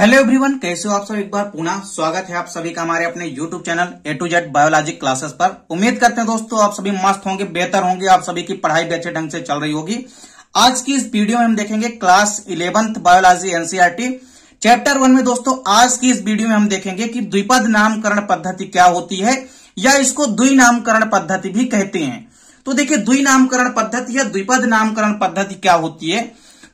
hello everyone कैसे हो आप सब एक बार पुनः स्वागत है आप सभी का हमारे अपने YouTube channel A to Z biology classes पर उम्मीद करते हैं दोस्तों आप सभी मस्त होंगे बेहतर होंगे आप सभी की पढ़ाई भी अच्छे ढंग से चल रही होगी आज की इस वीडियो में हम देखेंगे class eleventh biology NCERT chapter one में दोस्तों आज की इस वीडियो में हम देखेंगे की द्विपद नामकरण पद्धति क्या होती है या इसको द्वि नामकरण पद्धति भी कहते हैं तो देखिए द्वि नामकरण पद्धति या द्विपद नामकरण पद्धति क्या होती है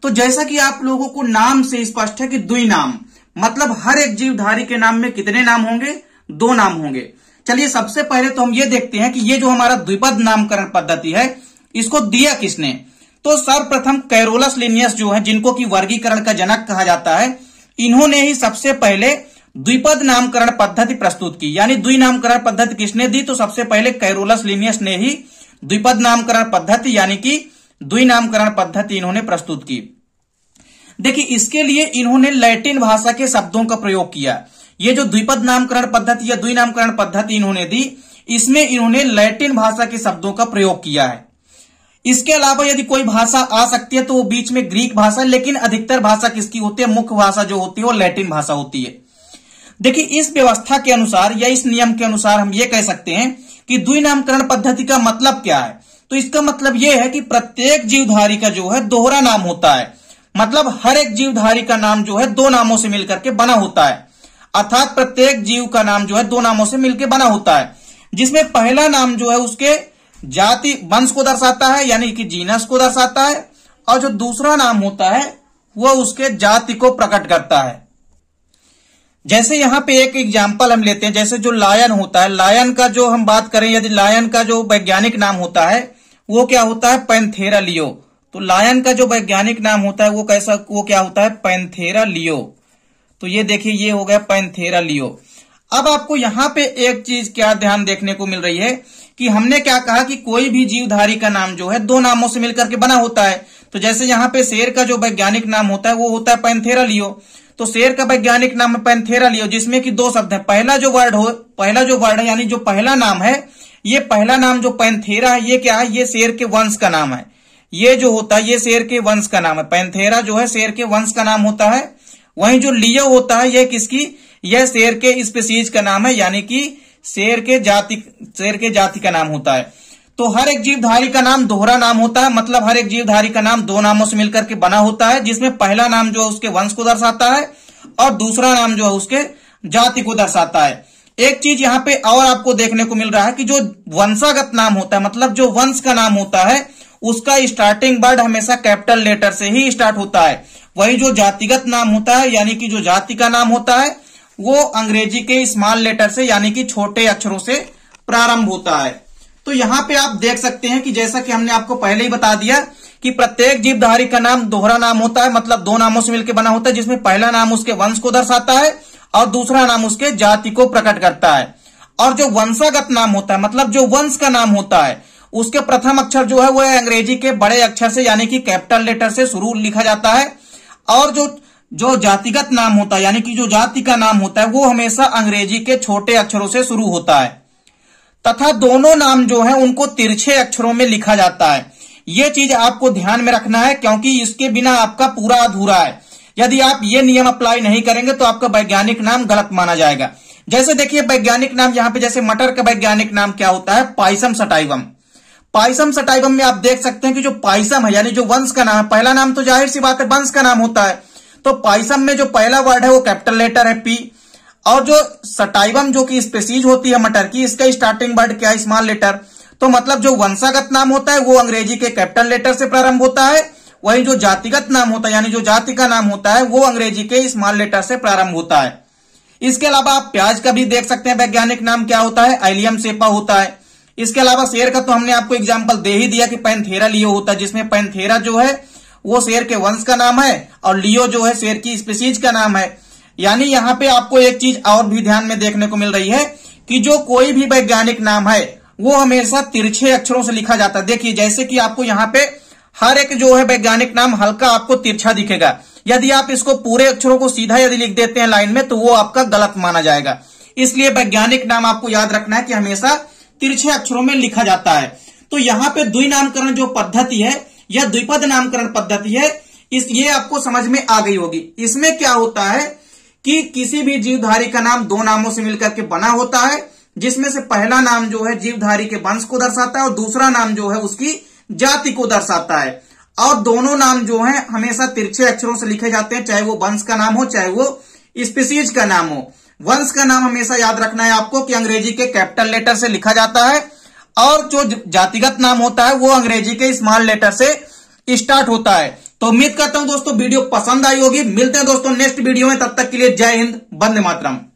तो जैसा कि आप लोगों को नाम से स्पष्ट है कि द्वि नाम मतलब हर एक जीवधारी के नाम में कितने नाम होंगे दो नाम होंगे चलिए सबसे पहले तो हम ये देखते हैं कि ये जो हमारा द्विपद नामकरण पद्धति है इसको दिया किसने तो सर्वप्रथम कैरोलस लिनियस जो है जिनको कि वर्गीकरण का जनक कहा जाता है इन्होंने ही सबसे पहले द्विपद नामकरण पद्धति प्रस्तुत की यानी द्वि नामकरण पद्धति किसने दी तो सबसे पहले कैरोलस लिनियस ने ही द्विपद नामकरण पद्धति यानी कि द्वि नामकरण पद्धति इन्होंने प्रस्तुत की देखिए इसके लिए इन्होंने लैटिन भाषा के शब्दों का प्रयोग किया ये जो द्विपद नामकरण पद्धति या द्वि नामकरण पद्धति इन्होंने दी इसमें इन्होंने लैटिन भाषा के शब्दों का प्रयोग किया है इसके अलावा यदि कोई भाषा आ सकती है तो वो बीच में ग्रीक भाषा लेकिन अधिकतर भाषा किसकी होती है मुख्य भाषा जो होती है वो लैटिन भाषा होती है देखिए इस व्यवस्था के अनुसार या इस नियम के अनुसार हम ये कह सकते हैं कि द्वि नामकरण पद्धति का मतलब क्या है तो इसका मतलब यह है कि प्रत्येक जीवधारी का जो है दोहरा नाम होता है मतलब हर एक जीवधारी का नाम जो है दो नामों से मिलकर के बना होता है अर्थात प्रत्येक जीव का नाम जो है दो नामों से मिलकर बना होता है जिसमें पहला नाम जो है उसके जाति वंश को दर्शाता है यानी कि जीनस को दर्शाता है और जो दूसरा नाम होता है वह उसके जाति को प्रकट करता है जैसे यहां पे एक एग्जाम्पल हम लेते हैं जैसे जो लायन होता है लायन का जो हम बात करें यदि लायन का जो वैज्ञानिक नाम होता है वो क्या होता है पेंथेरा लियो तो लायन का जो वैज्ञानिक नाम होता है वो कैसा वो क्या होता है पैंथेरा लियो तो ये देखिए ये हो गया पैंथेरा लियो अब आपको यहां पे एक चीज क्या ध्यान देखने को मिल रही है कि हमने क्या कहा कि कोई भी जीवधारी का नाम जो है दो नामों से मिलकर के बना होता है तो जैसे यहां पे शेर का जो वैज्ञानिक नाम होता है वो होता है पैंथेरा लियो तो शेर का वैज्ञानिक नाम है पैंथेरा लियो जिसमें कि दो शब्द है पहला जो वर्ड हो पहला जो वर्ड है यानी जो पहला नाम है ये पहला नाम जो पैंथेरा है ये क्या है ये शेर के वंश का नाम है ये जो होता है ये शेर के वंश का नाम है पैंथेरा जो है शेर के वंश का नाम होता है वहीं जो लियो होता है यह किसकी यह शेर के स्पेसीज का नाम है यानी कि शेर के जाति शेर के जाति का नाम होता है तो हर एक जीवधारी का नाम दोहरा नाम होता है मतलब हर एक जीवधारी का नाम दो नामों से मिलकर के बना होता है जिसमें पहला नाम जो है उसके वंश को दर्शाता है और दूसरा नाम जो है उसके जाति को दर्शाता है एक चीज यहाँ पे और आपको देखने को मिल रहा है कि जो वंशागत नाम होता है मतलब जो वंश का नाम होता है उसका स्टार्टिंग वर्ड हमेशा कैपिटल लेटर से ही स्टार्ट होता है वही जो जातिगत नाम होता है यानी कि जो जाति का नाम होता है वो अंग्रेजी के स्मॉल लेटर से यानी कि छोटे अक्षरों से प्रारंभ होता है तो यहाँ पे आप देख सकते हैं कि जैसा कि हमने आपको पहले ही बता दिया कि प्रत्येक जीवधारी का नाम दोहरा नाम होता है मतलब दो नामों से मिलकर बना होता है जिसमें पहला नाम उसके वंश को दर्शाता है और दूसरा नाम उसके जाति को प्रकट करता है और जो वंशागत नाम होता है मतलब जो वंश का नाम होता है उसके प्रथम अक्षर जो है वह अंग्रेजी के बड़े अक्षर से यानी कि कैपिटल लेटर से शुरू लिखा जाता है और जो जो जातिगत नाम होता है यानी कि जो जाति का नाम होता है वो हमेशा अंग्रेजी के छोटे अक्षरों से शुरू होता है तथा दोनों नाम जो है उनको तिरछे अक्षरों में लिखा जाता है ये चीज आपको ध्यान में रखना है क्योंकि इसके बिना आपका पूरा अधूरा है यदि आप ये नियम अप्लाई नहीं करेंगे तो आपका वैज्ञानिक नाम गलत माना जाएगा जैसे देखिए वैज्ञानिक नाम यहाँ पे जैसे मटर का वैज्ञानिक नाम क्या होता है पाइसम सटाइवम पाइसम सटाइबम में आप देख सकते हैं कि जो पाइसम है यानी जो वंश का नाम है पहला नाम तो जाहिर सी बात है वंश का नाम होता है तो पाइसम में जो पहला वर्ड है वो कैपिटल लेटर है पी और जो सटाइबम जो कि स्पेसीज होती है मटर की इसका स्टार्टिंग वर्ड क्या है स्मॉल लेटर तो मतलब जो वंशागत नाम होता है वो अंग्रेजी के कैपिटल लेटर से प्रारंभ होता है वही जो जातिगत नाम होता है यानी जो जाति का नाम होता है वो अंग्रेजी के स्मॉल लेटर से प्रारंभ होता है इसके अलावा आप प्याज का भी देख सकते हैं वैज्ञानिक नाम क्या होता है एलियम सेपा होता है इसके अलावा शेर का तो हमने आपको एग्जाम्पल दे ही दिया कि पैंथेरा लियो होता है जिसमें पैंथेरा जो है वो शेर के वंश का नाम है और लियो जो है शेर की स्पीसीज का नाम है यानी यहाँ पे आपको एक चीज और भी ध्यान में देखने को मिल रही है कि जो कोई भी वैज्ञानिक नाम है वो हमेशा तिरछे अक्षरों से लिखा जाता है देखिए जैसे कि आपको यहाँ पे हर एक जो है वैज्ञानिक नाम हल्का आपको तिरछा दिखेगा यदि आप इसको पूरे अक्षरों को सीधा यदि लिख देते हैं लाइन में तो वो आपका गलत माना जाएगा इसलिए वैज्ञानिक नाम आपको याद रखना है कि हमेशा तिरछे अक्षरों में लिखा जाता है तो यहाँ पे द्वि नामकरण जो पद्धति है या द्विपद नामकरण पद्धति है इस ये आपको समझ में आ गई होगी इसमें क्या होता है कि किसी भी जीवधारी का नाम दो नामों से मिलकर के बना होता है जिसमें से पहला नाम जो है जीवधारी के वंश को दर्शाता है और दूसरा नाम जो है उसकी जाति को दर्शाता है और दोनों नाम जो है हमेशा तिरछे अक्षरों से लिखे जाते हैं चाहे वो वंश का नाम हो चाहे वो स्पीसीज का नाम हो वंश का नाम हमेशा याद रखना है आपको कि अंग्रेजी के कैपिटल लेटर से लिखा जाता है और जो जातिगत नाम होता है वो अंग्रेजी के स्मॉल लेटर से स्टार्ट होता है तो उम्मीद करता हूं दोस्तों वीडियो पसंद आई होगी मिलते हैं दोस्तों नेक्स्ट वीडियो में तब तक के लिए जय हिंद बंदे मातरम